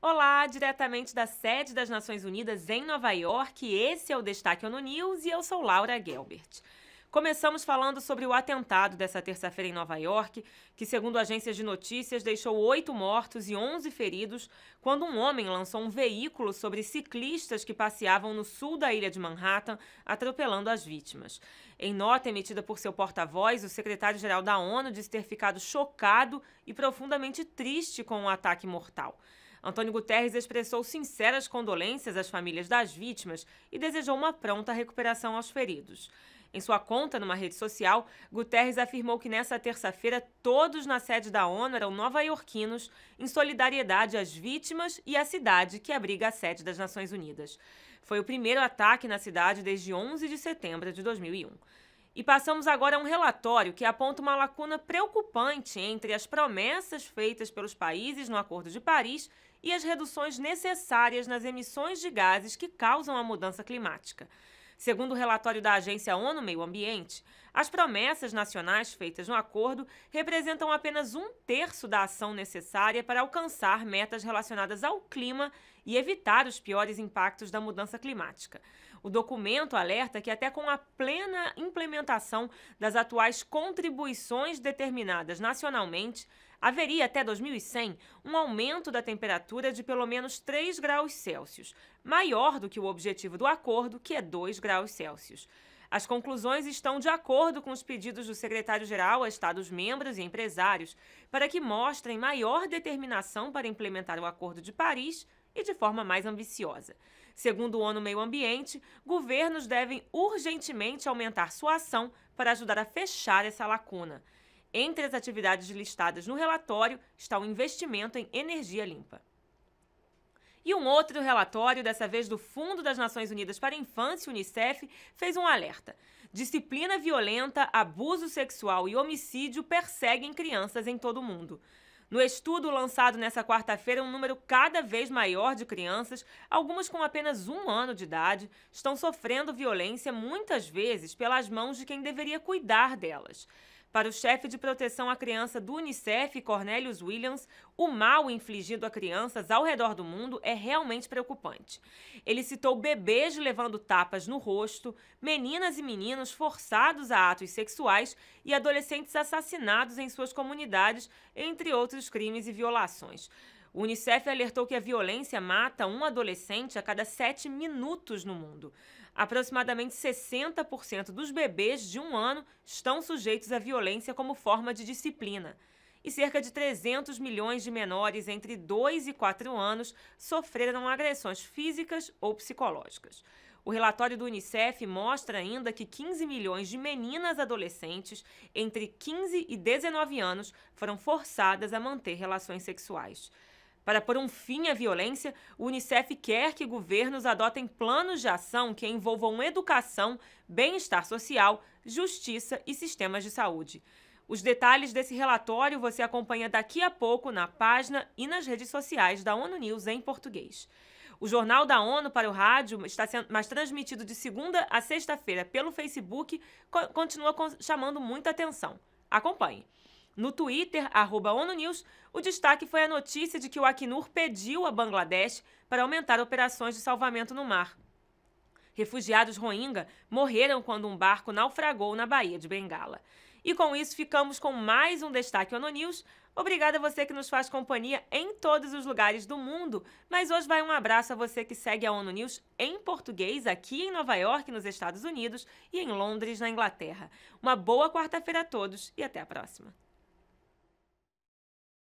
Olá, diretamente da sede das Nações Unidas em Nova York, esse é o Destaque ONU News e eu sou Laura Gelbert. Começamos falando sobre o atentado dessa terça-feira em Nova York, que, segundo agências de notícias, deixou oito mortos e onze feridos quando um homem lançou um veículo sobre ciclistas que passeavam no sul da ilha de Manhattan, atropelando as vítimas. Em nota emitida por seu porta-voz, o secretário-geral da ONU disse ter ficado chocado e profundamente triste com o ataque mortal. Antônio Guterres expressou sinceras condolências às famílias das vítimas e desejou uma pronta recuperação aos feridos. Em sua conta numa rede social, Guterres afirmou que nessa terça-feira todos na sede da ONU eram nova-iorquinos em solidariedade às vítimas e à cidade que abriga a sede das Nações Unidas. Foi o primeiro ataque na cidade desde 11 de setembro de 2001. E passamos agora a um relatório que aponta uma lacuna preocupante entre as promessas feitas pelos países no Acordo de Paris e as reduções necessárias nas emissões de gases que causam a mudança climática. Segundo o relatório da agência ONU Meio Ambiente, as promessas nacionais feitas no acordo representam apenas um terço da ação necessária para alcançar metas relacionadas ao clima e evitar os piores impactos da mudança climática. O documento alerta que, até com a plena implementação das atuais contribuições determinadas nacionalmente, haveria até 2100 um aumento da temperatura de pelo menos 3 graus Celsius, maior do que o objetivo do acordo, que é 2 graus Celsius. As conclusões estão de acordo com os pedidos do secretário-geral a Estados-membros e empresários para que mostrem maior determinação para implementar o Acordo de Paris e de forma mais ambiciosa. Segundo o ONU Meio Ambiente, governos devem urgentemente aumentar sua ação para ajudar a fechar essa lacuna. Entre as atividades listadas no relatório está o investimento em energia limpa. E um outro relatório, dessa vez do Fundo das Nações Unidas para a Infância, Unicef, fez um alerta. Disciplina violenta, abuso sexual e homicídio perseguem crianças em todo o mundo. No estudo lançado nessa quarta-feira, um número cada vez maior de crianças, algumas com apenas um ano de idade, estão sofrendo violência muitas vezes pelas mãos de quem deveria cuidar delas. Para o chefe de proteção à criança do Unicef, Cornelius Williams, o mal infligido a crianças ao redor do mundo é realmente preocupante. Ele citou bebês levando tapas no rosto, meninas e meninos forçados a atos sexuais e adolescentes assassinados em suas comunidades, entre outros crimes e violações. O Unicef alertou que a violência mata um adolescente a cada sete minutos no mundo. Aproximadamente 60% dos bebês de um ano estão sujeitos à violência como forma de disciplina. E cerca de 300 milhões de menores entre 2 e 4 anos sofreram agressões físicas ou psicológicas. O relatório do Unicef mostra ainda que 15 milhões de meninas adolescentes entre 15 e 19 anos foram forçadas a manter relações sexuais. Para pôr um fim à violência, o Unicef quer que governos adotem planos de ação que envolvam educação, bem-estar social, justiça e sistemas de saúde. Os detalhes desse relatório você acompanha daqui a pouco na página e nas redes sociais da ONU News em português. O Jornal da ONU para o rádio está sendo mais transmitido de segunda a sexta-feira pelo Facebook, continua chamando muita atenção. Acompanhe. No Twitter, arroba ONUNews, o destaque foi a notícia de que o Acnur pediu a Bangladesh para aumentar operações de salvamento no mar. Refugiados Rohingya morreram quando um barco naufragou na Baía de Bengala. E com isso ficamos com mais um Destaque ONUNews. Obrigada a você que nos faz companhia em todos os lugares do mundo, mas hoje vai um abraço a você que segue a ONU News em português aqui em Nova York, nos Estados Unidos, e em Londres, na Inglaterra. Uma boa quarta-feira a todos e até a próxima.